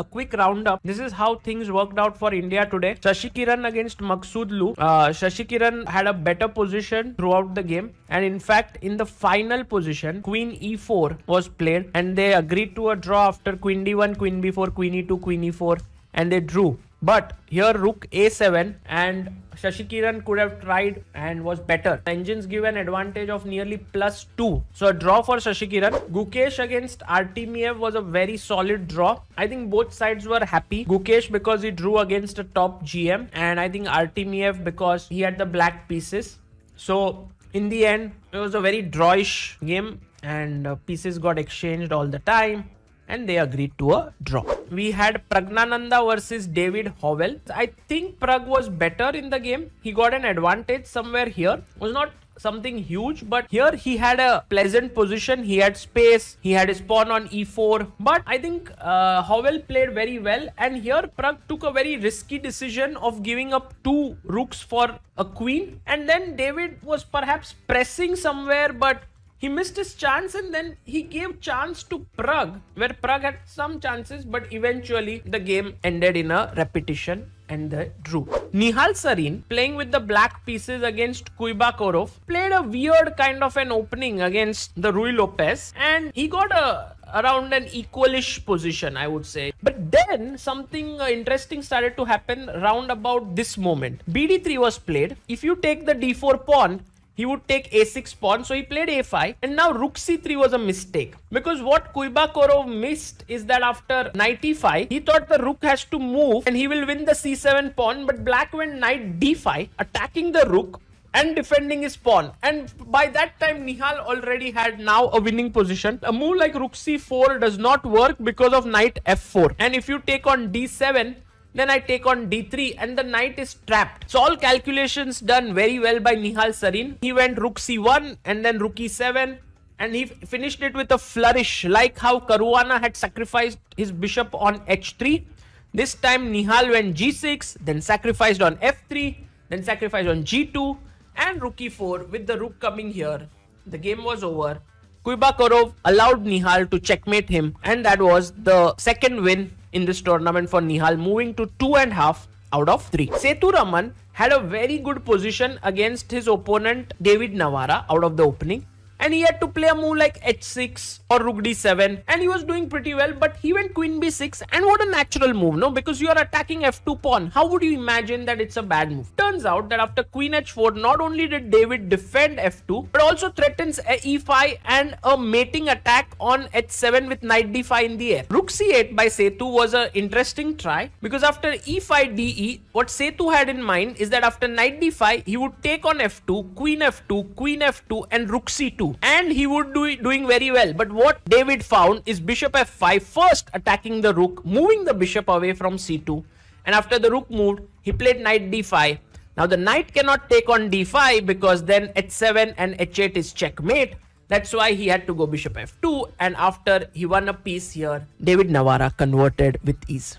a quick roundup. This is how things worked out for India today. Shashi Kiran against Maksud Lu. Uh, Shashi Kiran had a better position throughout the game. And in fact, in the final position, Queen e4 was played. And they agreed to a draw after Queen d1, Queen b4, Queen e2, Queen e4. And they drew. But here rook a7 and Shashikiran could have tried and was better. The engines give an advantage of nearly plus 2. So a draw for Shashikiran. Gukesh against Artemiev was a very solid draw. I think both sides were happy. Gukesh because he drew against a top GM and I think Artemiev because he had the black pieces. So in the end, it was a very drawish game and uh, pieces got exchanged all the time and they agreed to a draw. We had Pragnananda versus David Howell. I think Prag was better in the game. He got an advantage somewhere here. Was not something huge but here he had a pleasant position he had space he had a pawn on e4 but i think uh, howell played very well and here prague took a very risky decision of giving up two rooks for a queen and then david was perhaps pressing somewhere but he missed his chance and then he gave chance to Prague, where Prague had some chances, but eventually the game ended in a repetition and the drew. Nihal Sarin, playing with the black pieces against Kuibakorov, played a weird kind of an opening against the Rui Lopez and he got a around an equalish position, I would say. But then something uh, interesting started to happen round about this moment. BD3 was played. If you take the D4 pawn, he would take a6 pawn so he played a5 and now rook c3 was a mistake because what Kuibakorov missed is that after knight e5 he thought the rook has to move and he will win the c7 pawn but black went knight d5 attacking the rook and defending his pawn and by that time Nihal already had now a winning position a move like rook c4 does not work because of knight f4 and if you take on d7 then I take on d3 and the knight is trapped. So all calculations done very well by Nihal Sarin. He went rook c1 and then rook e7 and he finished it with a flourish like how Karuana had sacrificed his bishop on h3. This time Nihal went g6 then sacrificed on f3 then sacrificed on g2 and rook e4 with the rook coming here. The game was over. Kuibakorov allowed Nihal to checkmate him and that was the second win in this tournament for Nihal, moving to 2.5 out of 3. Setu Raman had a very good position against his opponent David Navara out of the opening and he had to play a move like h6 or rook d7 and he was doing pretty well but he went queen b6 and what a natural move no because you are attacking f2 pawn how would you imagine that it's a bad move turns out that after queen h4 not only did david defend f2 but also threatens e5 and a mating attack on h7 with knight d5 in the air rook c8 by setu was an interesting try because after e5 de what setu had in mind is that after knight d5 he would take on f2 queen f2 queen f2 and rook c2 and he would do doing very well. But what David found is bishop f5 first attacking the rook, moving the bishop away from c2 and after the rook moved, he played knight d5. Now the knight cannot take on d5 because then h7 and h8 is checkmate. That's why he had to go bishop f2 and after he won a piece here, David Navara converted with ease.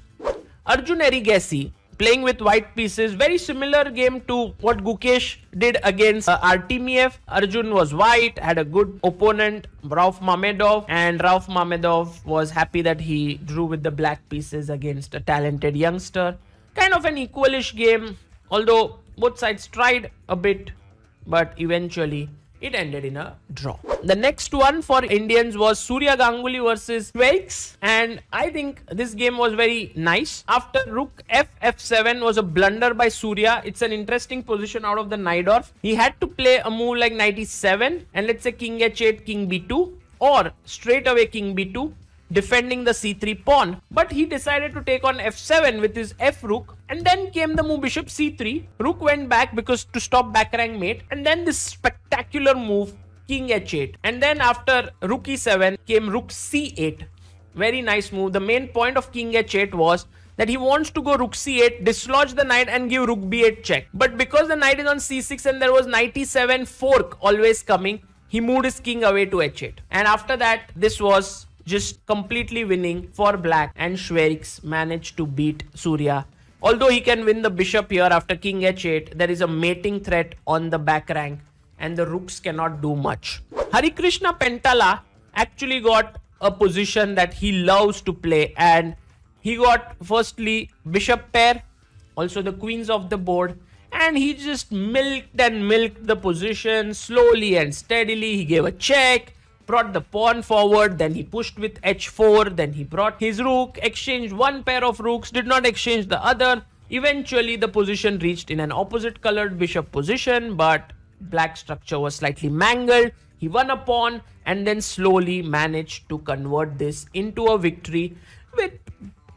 Arjun Erigesi playing with white pieces. Very similar game to what Gukesh did against uh, Artemiev. Arjun was white, had a good opponent, Rauf Mamedov. And Rauf Mamedov was happy that he drew with the black pieces against a talented youngster. Kind of an equalish game, although both sides tried a bit, but eventually it ended in a draw. The next one for Indians was Surya Ganguly versus Twakes and I think this game was very nice. After Rook F F7 was a blunder by Surya. It's an interesting position out of the Nidorf. He had to play a move like 97 and let's say King H8, King B2 or straight away King B2 defending the c3 pawn, but he decided to take on f7 with his f rook and then came the move bishop c3. Rook went back because to stop back rank mate and then this spectacular move king h8 and then after rook e7 came rook c8. Very nice move. The main point of king h8 was that he wants to go rook c8, dislodge the knight and give rook b8 check. But because the knight is on c6 and there was knight e7 fork always coming, he moved his king away to h8. And after that, this was just completely winning for black and Schwerix managed to beat Surya. Although he can win the bishop here after king h8, there is a mating threat on the back rank and the rooks cannot do much. Hari Krishna Pentala actually got a position that he loves to play and he got firstly bishop pair, also the queens of the board and he just milked and milked the position slowly and steadily. He gave a check, brought the pawn forward, then he pushed with h4, then he brought his rook, exchanged one pair of rooks, did not exchange the other. Eventually, the position reached in an opposite colored bishop position, but black structure was slightly mangled. He won a pawn and then slowly managed to convert this into a victory with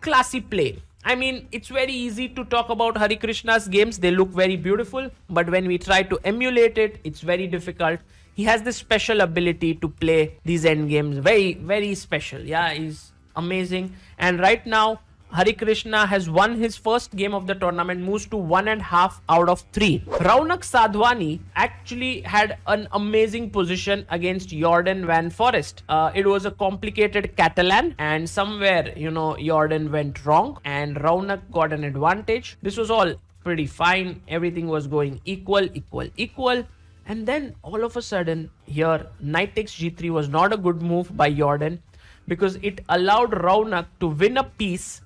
classy play. I mean, it's very easy to talk about Hari Krishna's games. They look very beautiful, but when we try to emulate it, it's very difficult he has this special ability to play these end games. Very, very special. Yeah, he's amazing. And right now, Hari Krishna has won his first game of the tournament, moves to one and a half out of three. Raunak Sadwani actually had an amazing position against Jordan Van Forest. Uh, it was a complicated Catalan and somewhere, you know, Jordan went wrong and Raunak got an advantage. This was all pretty fine. Everything was going equal, equal, equal. And then all of a sudden, here, knight takes g3 was not a good move by Jordan because it allowed Raunak to win a piece.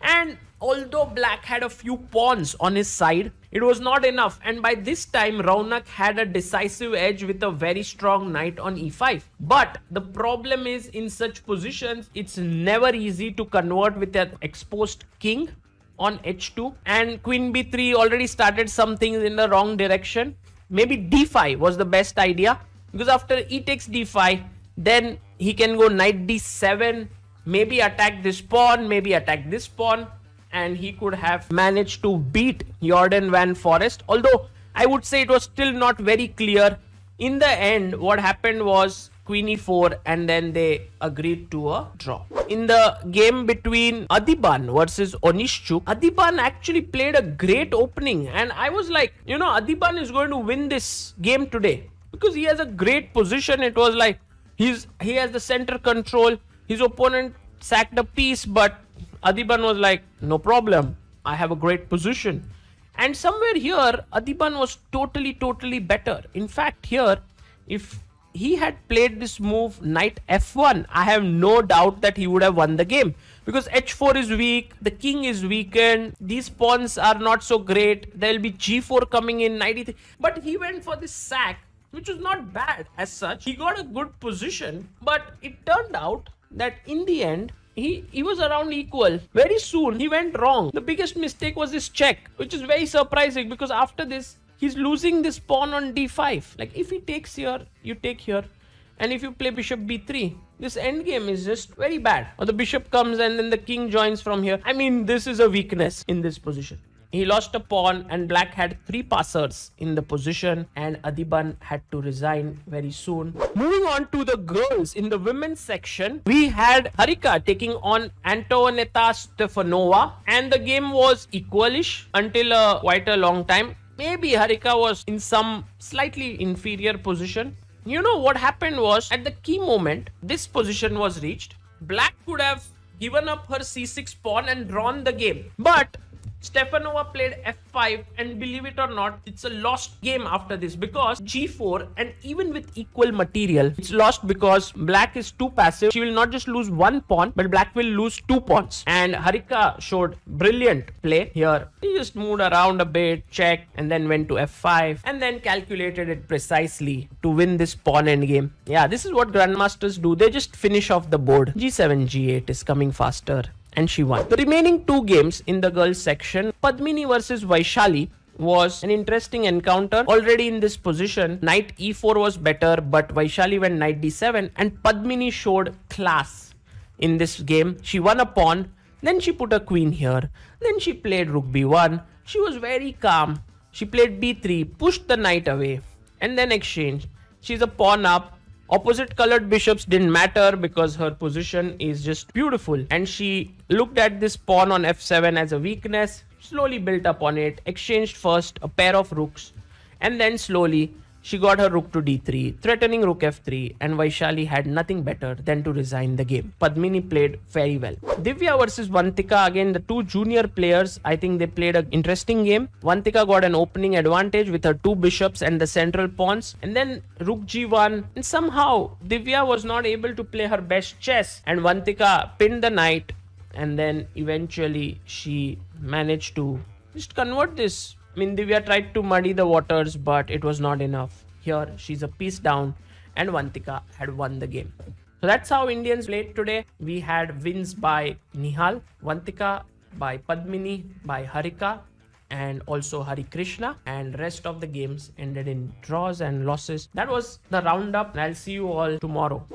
And although black had a few pawns on his side, it was not enough. And by this time, Raunak had a decisive edge with a very strong knight on e5. But the problem is in such positions, it's never easy to convert with an exposed king on h2 and queen b3 already started some things in the wrong direction maybe d5 was the best idea because after e takes d5 then he can go knight d7 maybe attack this pawn maybe attack this pawn and he could have managed to beat jordan van forest although i would say it was still not very clear in the end what happened was queen e4 and then they agreed to a draw. In the game between Adiban versus Onishchuk, Adiban actually played a great opening and I was like, you know, Adiban is going to win this game today because he has a great position. It was like he's he has the center control. His opponent sacked a piece but Adiban was like, no problem. I have a great position. And somewhere here, Adiban was totally, totally better. In fact, here, if he had played this move knight f1, I have no doubt that he would have won the game. Because h4 is weak, the king is weakened, these pawns are not so great, there will be g4 coming in, 93. But he went for this sack, which was not bad as such. He got a good position, but it turned out that in the end, he, he was around equal. Very soon, he went wrong. The biggest mistake was this check, which is very surprising because after this, he's losing this pawn on d5. Like if he takes here, you take here. And if you play bishop b3, this endgame is just very bad. Or the bishop comes and then the king joins from here. I mean, this is a weakness in this position. He lost a pawn and black had three passers in the position and Adiban had to resign very soon. Moving on to the girls in the women's section, we had Harika taking on Antoneta Stefanova and the game was equalish until quite a long time. Maybe Harika was in some slightly inferior position. You know what happened was at the key moment, this position was reached. Black could have given up her c6 pawn and drawn the game. But Stefanova played f5 and believe it or not, it's a lost game after this because g4 and even with equal material, it's lost because black is too passive. She will not just lose one pawn, but black will lose two pawns. And Harika showed brilliant play here. He just moved around a bit, checked and then went to f5 and then calculated it precisely to win this pawn endgame. Yeah, this is what grandmasters do. They just finish off the board. g7, g8 is coming faster and she won. The remaining two games in the girls section, Padmini versus Vaishali, was an interesting encounter. Already in this position, knight e4 was better, but Vaishali went knight d7 and Padmini showed class in this game. She won a pawn, then she put a queen here, then she played rook b1. She was very calm. She played b3, pushed the knight away and then exchanged. She's a pawn up, Opposite colored bishops didn't matter because her position is just beautiful and she looked at this pawn on f7 as a weakness, slowly built up on it, exchanged first a pair of rooks and then slowly she got her rook to d3, threatening rook f3 and Vaishali had nothing better than to resign the game. Padmini played very well. Divya versus Vantika again the two junior players I think they played an interesting game. Vantika got an opening advantage with her two bishops and the central pawns and then rook g1 and somehow Divya was not able to play her best chess and Vantika pinned the knight and then eventually she managed to just convert this I mean, Divya tried to muddy the waters, but it was not enough. Here, she's a piece down, and Vantika had won the game. So that's how Indians played today. We had wins by Nihal, Vantika, by Padmini, by Harika, and also Hari Krishna and rest of the games ended in draws and losses. That was the roundup. I'll see you all tomorrow.